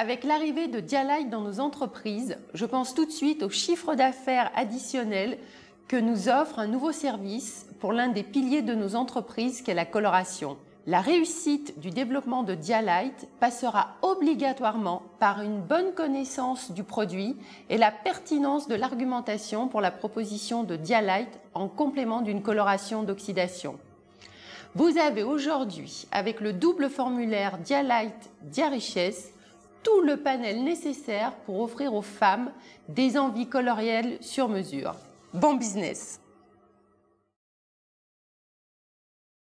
Avec l'arrivée de Dialight dans nos entreprises, je pense tout de suite au chiffre d'affaires additionnel que nous offre un nouveau service pour l'un des piliers de nos entreprises qu'est la coloration. La réussite du développement de Dialight passera obligatoirement par une bonne connaissance du produit et la pertinence de l'argumentation pour la proposition de Dialight en complément d'une coloration d'oxydation. Vous avez aujourd'hui, avec le double formulaire dialight diarichesse tout le panel nécessaire pour offrir aux femmes des envies colorielles sur mesure. Bon business